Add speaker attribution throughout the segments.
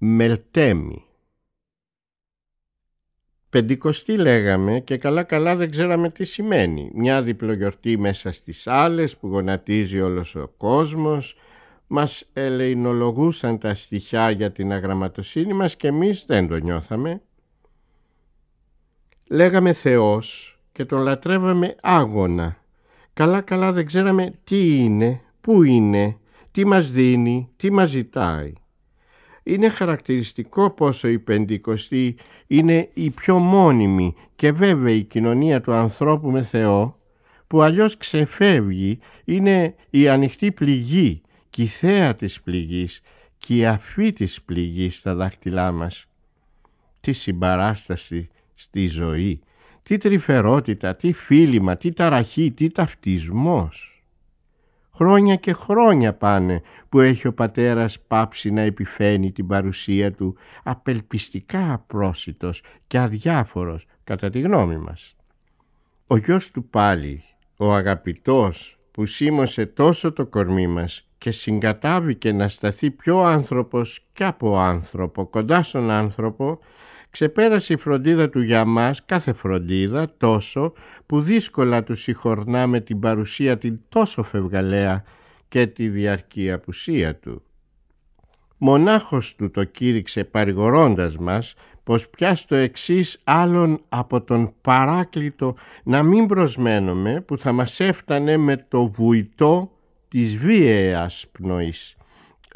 Speaker 1: Μελτέμι. Πεντηκοστή λέγαμε και καλά καλά δεν ξέραμε τι σημαίνει. Μια διπλογιορτή μέσα στις άλλες που γονατίζει όλος ο κόσμος. Μας ελεηνολογούσαν τα στοιχιά για την αγραμματοσύνη μας και εμείς δεν το νιώθαμε. Λέγαμε Θεός και τον λατρεύαμε άγωνα. Καλά καλά δεν ξέραμε τι είναι, πού είναι, τι μας δίνει, τι μας ζητάει είναι χαρακτηριστικό πόσο η πεντηκοστή είναι η πιο μόνιμη και βέβαιη κοινωνία του ανθρώπου με Θεό, που αλλιώς ξεφεύγει, είναι η ανοιχτή πληγή, η θέα της πληγής και η αφή της πληγής στα δάχτυλά μας. Τι συμπαράσταση στη ζωή, τι τρυφερότητα, τι φίλημα, τι ταραχή, τι ταυτισμός. Χρόνια και χρόνια πάνε που έχει ο πατέρας πάψει να επιφαίνει την παρουσία του απελπιστικά απρόσιτος και αδιάφορος κατά τη γνώμη μας. Ο γιος του πάλι, ο αγαπητός που σίμωσε τόσο το κορμί μας και συγκατάβηκε να σταθεί πιο άνθρωπος και από άνθρωπο, κοντά στον άνθρωπο, Ξεπέρασε η φροντίδα του για μας κάθε φροντίδα τόσο που δύσκολα τους συχορνά με την παρουσία την τόσο φευγαλέα και τη διαρκή απουσία του. Μονάχος του το κήρυξε παρηγορώντας μας πως πια στο εξής άλλον από τον παράκλητο να μην προσμένουμε που θα μας έφτανε με το βουητό της βίαιας πνοής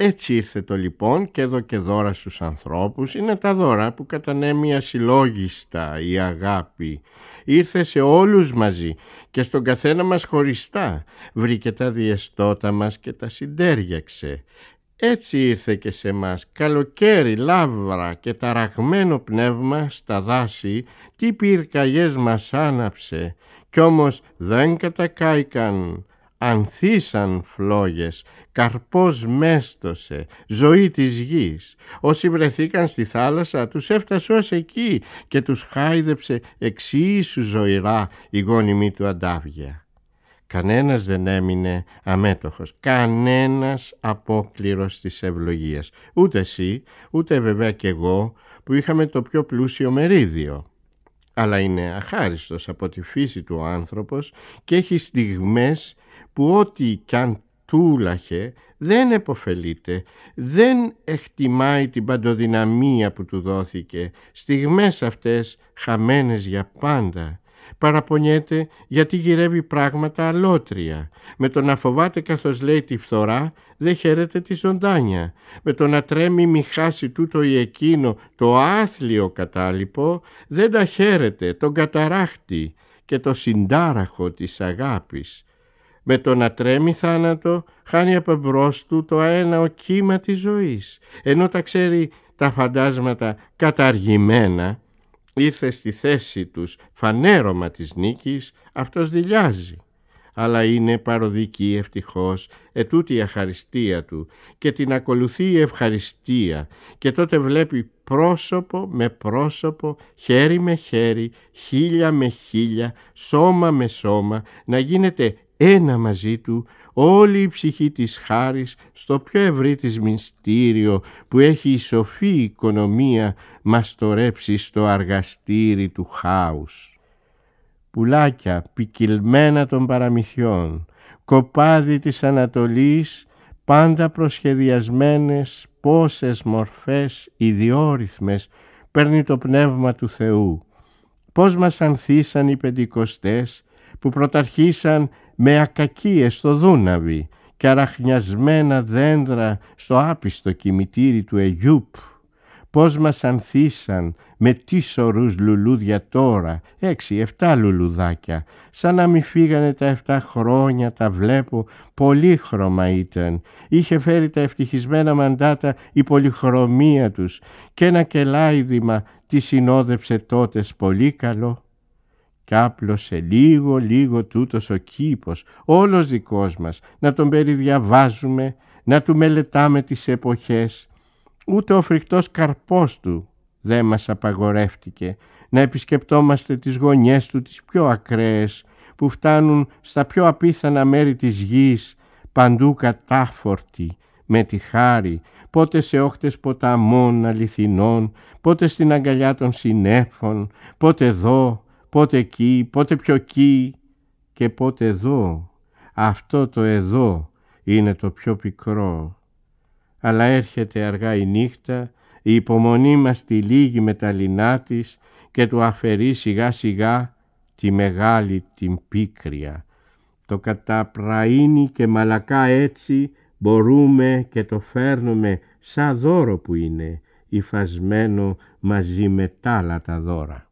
Speaker 1: έτσι ήρθε το λοιπόν και εδώ και δώρα στους ανθρώπους είναι τα δώρα που κατανέμει ασυλλόγιστα η αγάπη. Ήρθε σε όλους μαζί και στον καθένα μας χωριστά, βρήκε τα διεστώτα μας και τα συντέριαξε. Έτσι ήρθε και σε μας καλοκαίρι, λάβρα και ταραγμένο πνεύμα στα δάση, τι πυρκαγιές μας άναψε, κι όμως δεν κατακάηκαν ανθίσαν φλόγες, καρπός μέστοσε, ζωή της γης. Όσοι βρεθήκαν στη θάλασσα τους έφτασε ως εκεί και τους χάιδεψε εξίσου ζωηρά η γόνιμη του αντάβια. Κανένας δεν έμεινε αμέτωχος, κανένας απόκληρος της ευλογίας. Ούτε εσύ, ούτε βέβαια κι εγώ που είχαμε το πιο πλούσιο μερίδιο αλλά είναι αχάριστος από τη φύση του ο άνθρωπος και έχει στιγμές που ό,τι κι αν τούλαχε δεν εποφελείται, δεν εκτιμάει την παντοδυναμία που του δόθηκε, στιγμές αυτές χαμένες για πάντα παραπονιέται γιατί γυρεύει πράγματα αλότρια. Με το να φοβάται καθώς λέει τη φθορά δεν χαίρεται τη ζωντάνια. Με το να τρέμει μη χάσει τούτο ή εκείνο το άθλιο κατάλοιπο δεν τα χαίρεται, τον καταράχτη και το συντάραχο της αγάπης. Με το να τρέμει θάνατο χάνει από μπρος του το ένα κύμα της ζωής, ενώ τα ξέρει τα φαντάσματα καταργημένα ήρθε στη θέση τους φανέρωμα της νίκης, αυτός δηλιάζει. Αλλά είναι παροδική ευτυχώς ετούτη η αχαριστία του και την ακολουθεί η ευχαριστία και τότε βλέπει πρόσωπο με πρόσωπο, χέρι με χέρι, χίλια με χίλια, σώμα με σώμα να γίνεται ένα μαζί του όλη η ψυχή της χάρης στο πιο ευρύ της μυστήριο που έχει η σοφή οικονομία μαστορέψει τορέψει στο αργαστήρι του χάους. Πουλάκια ποικιλμένα των παραμυθιών, κοπάδι της Ανατολής, πάντα προσχεδιασμένες πόσες μορφές ιδιόρυθμες παίρνει το πνεύμα του Θεού. Πώς μας ανθίσαν οι πεντηκοστές που πρωταρχήσαν με ακακίες στο Δούναβι και αραχνιασμένα δέντρα στο άπιστο κημητήρι του Αιγιούπ. Πώς μας ανθίσαν με τι σωρούς λουλούδια τώρα, έξι-εφτά λουλουδάκια, σαν να μην φύγανε τα εφτά χρόνια, τα βλέπω, πολύχρωμα ήταν. Είχε φέρει τα ευτυχισμένα μαντάτα η πολυχρωμία τους και ένα κελάιδημα τη συνόδεψε τότες πολύ καλό. Κάπλωσε λίγο λίγο τούτος ο κήπος, όλος δικός μας, να τον περιδιαβάζουμε, να του μελετάμε τις εποχές. Ούτε ο φρικτός καρπός του δε μας απαγορεύτηκε να επισκεπτόμαστε τις γωνιές του τις πιο ακραίες που φτάνουν στα πιο απίθανα μέρη της γης παντού κατάφορτη με τη χάρη πότε σε όχτες ποταμών αληθινών πότε στην αγκαλιά των συνέφων πότε εδώ πότε εκεί, πότε πιο εκεί και πότε εδώ. Αυτό το εδώ είναι το πιο πικρό. Αλλά έρχεται αργά η νύχτα, η υπομονή μας τη λίγη με τα λινά της και του αφαιρεί σιγά σιγά τη μεγάλη την πίκρια. Το καταπραίνει και μαλακά έτσι μπορούμε και το φέρνουμε σαν δώρο που είναι, υφασμένο μαζί με τα άλλα τα δώρα.